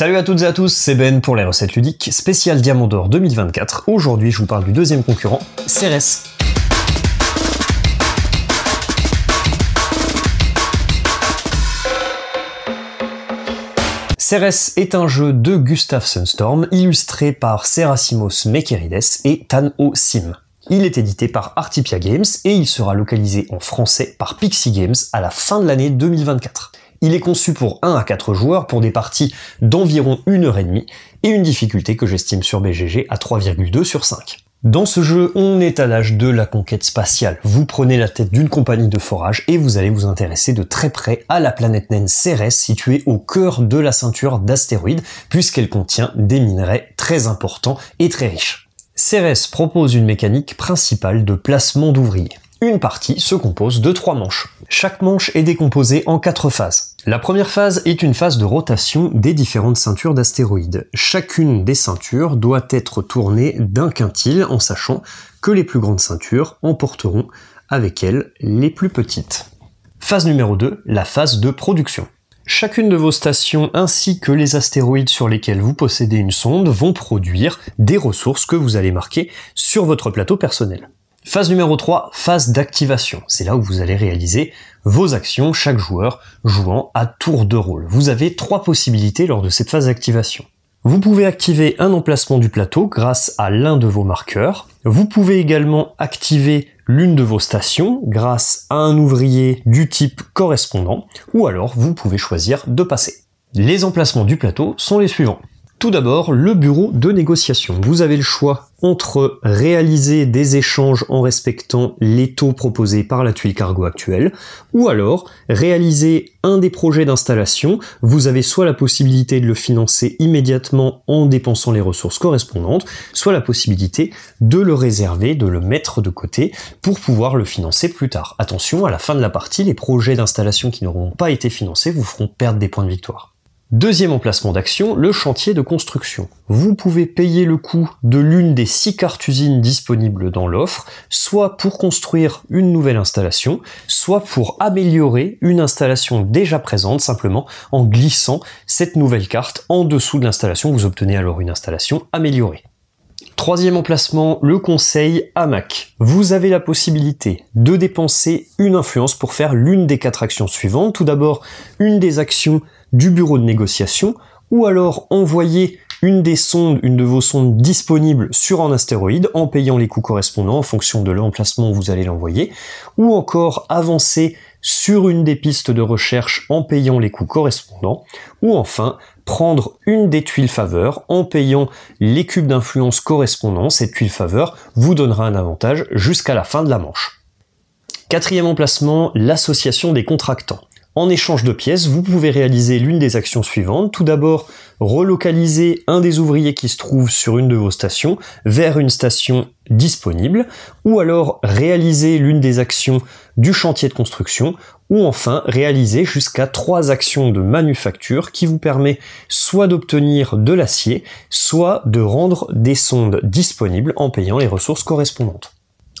Salut à toutes et à tous, c'est Ben pour les recettes ludiques, spécial Diamant d'Or 2024. Aujourd'hui, je vous parle du deuxième concurrent, Ceres. Ceres est un jeu de Gustav Sunstorm, illustré par Serasimos Mekerides et Tanho Sim. Il est édité par Artipia Games et il sera localisé en français par Pixie Games à la fin de l'année 2024. Il est conçu pour 1 à 4 joueurs pour des parties d'environ 1 heure et demie et une difficulté que j'estime sur BGG à 3,2 sur 5. Dans ce jeu, on est à l'âge de la conquête spatiale. Vous prenez la tête d'une compagnie de forage et vous allez vous intéresser de très près à la planète naine Cérès située au cœur de la ceinture d'astéroïdes puisqu'elle contient des minerais très importants et très riches. Cérès propose une mécanique principale de placement d'ouvriers. Une partie se compose de trois manches. Chaque manche est décomposée en quatre phases. La première phase est une phase de rotation des différentes ceintures d'astéroïdes. Chacune des ceintures doit être tournée d'un quintile en sachant que les plus grandes ceintures emporteront avec elles les plus petites. Phase numéro 2, la phase de production. Chacune de vos stations ainsi que les astéroïdes sur lesquels vous possédez une sonde vont produire des ressources que vous allez marquer sur votre plateau personnel. Phase numéro 3, phase d'activation. C'est là où vous allez réaliser vos actions, chaque joueur jouant à tour de rôle. Vous avez trois possibilités lors de cette phase d'activation. Vous pouvez activer un emplacement du plateau grâce à l'un de vos marqueurs. Vous pouvez également activer l'une de vos stations grâce à un ouvrier du type correspondant, ou alors vous pouvez choisir de passer. Les emplacements du plateau sont les suivants. Tout d'abord, le bureau de négociation. Vous avez le choix entre réaliser des échanges en respectant les taux proposés par la tuile cargo actuelle, ou alors réaliser un des projets d'installation. Vous avez soit la possibilité de le financer immédiatement en dépensant les ressources correspondantes, soit la possibilité de le réserver, de le mettre de côté pour pouvoir le financer plus tard. Attention, à la fin de la partie, les projets d'installation qui n'auront pas été financés vous feront perdre des points de victoire. Deuxième emplacement d'action, le chantier de construction. Vous pouvez payer le coût de l'une des six cartes usines disponibles dans l'offre, soit pour construire une nouvelle installation, soit pour améliorer une installation déjà présente simplement en glissant cette nouvelle carte en dessous de l'installation. Vous obtenez alors une installation améliorée. Troisième emplacement, le conseil AMAC. Vous avez la possibilité de dépenser une influence pour faire l'une des quatre actions suivantes. Tout d'abord, une des actions du bureau de négociation, ou alors envoyer une des sondes, une de vos sondes disponibles sur un astéroïde en payant les coûts correspondants en fonction de l'emplacement où vous allez l'envoyer, ou encore avancer sur une des pistes de recherche en payant les coûts correspondants, ou enfin prendre une des tuiles faveur en payant les cubes d'influence correspondants. Cette tuile faveur vous donnera un avantage jusqu'à la fin de la manche. Quatrième emplacement, l'association des contractants. En échange de pièces, vous pouvez réaliser l'une des actions suivantes. Tout d'abord, relocaliser un des ouvriers qui se trouve sur une de vos stations vers une station disponible, ou alors réaliser l'une des actions du chantier de construction, ou enfin réaliser jusqu'à trois actions de manufacture qui vous permet soit d'obtenir de l'acier, soit de rendre des sondes disponibles en payant les ressources correspondantes.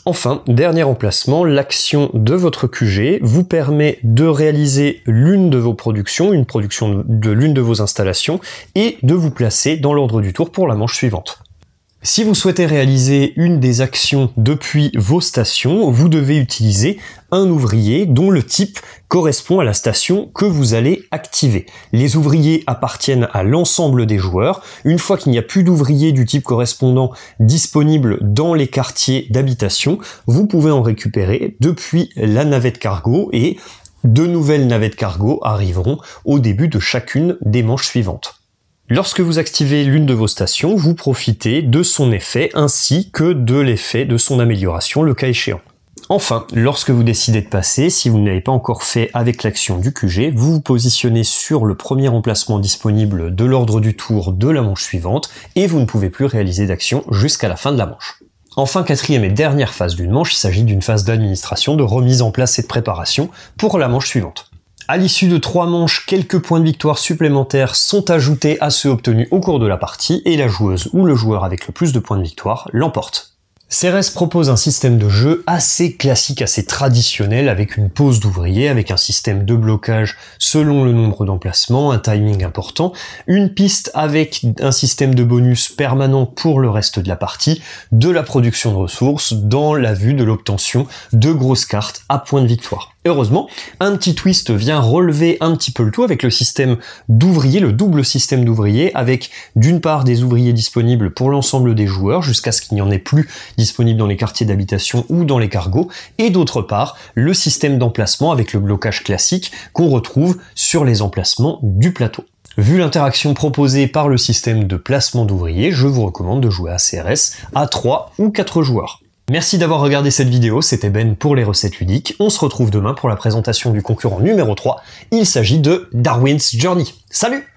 Enfin, dernier emplacement, l'action de votre QG vous permet de réaliser l'une de vos productions, une production de l'une de vos installations, et de vous placer dans l'ordre du tour pour la manche suivante. Si vous souhaitez réaliser une des actions depuis vos stations, vous devez utiliser un ouvrier dont le type correspond à la station que vous allez activer. Les ouvriers appartiennent à l'ensemble des joueurs. Une fois qu'il n'y a plus d'ouvriers du type correspondant disponibles dans les quartiers d'habitation, vous pouvez en récupérer depuis la navette cargo et de nouvelles navettes cargo arriveront au début de chacune des manches suivantes. Lorsque vous activez l'une de vos stations, vous profitez de son effet ainsi que de l'effet de son amélioration le cas échéant. Enfin, lorsque vous décidez de passer, si vous ne l'avez pas encore fait avec l'action du QG, vous vous positionnez sur le premier emplacement disponible de l'ordre du tour de la manche suivante et vous ne pouvez plus réaliser d'action jusqu'à la fin de la manche. Enfin, quatrième et dernière phase d'une manche, il s'agit d'une phase d'administration, de remise en place et de préparation pour la manche suivante. À l'issue de trois manches, quelques points de victoire supplémentaires sont ajoutés à ceux obtenus au cours de la partie et la joueuse ou le joueur avec le plus de points de victoire l'emporte. Ceres propose un système de jeu assez classique, assez traditionnel, avec une pause d'ouvrier, avec un système de blocage selon le nombre d'emplacements, un timing important, une piste avec un système de bonus permanent pour le reste de la partie, de la production de ressources dans la vue de l'obtention de grosses cartes à points de victoire. Heureusement, un petit twist vient relever un petit peu le tout avec le système d'ouvriers, le double système d'ouvriers, avec d'une part des ouvriers disponibles pour l'ensemble des joueurs jusqu'à ce qu'il n'y en ait plus disponibles dans les quartiers d'habitation ou dans les cargos, et d'autre part le système d'emplacement avec le blocage classique qu'on retrouve sur les emplacements du plateau. Vu l'interaction proposée par le système de placement d'ouvriers, je vous recommande de jouer à CRS à 3 ou 4 joueurs. Merci d'avoir regardé cette vidéo, c'était Ben pour les recettes ludiques. On se retrouve demain pour la présentation du concurrent numéro 3. Il s'agit de Darwin's Journey. Salut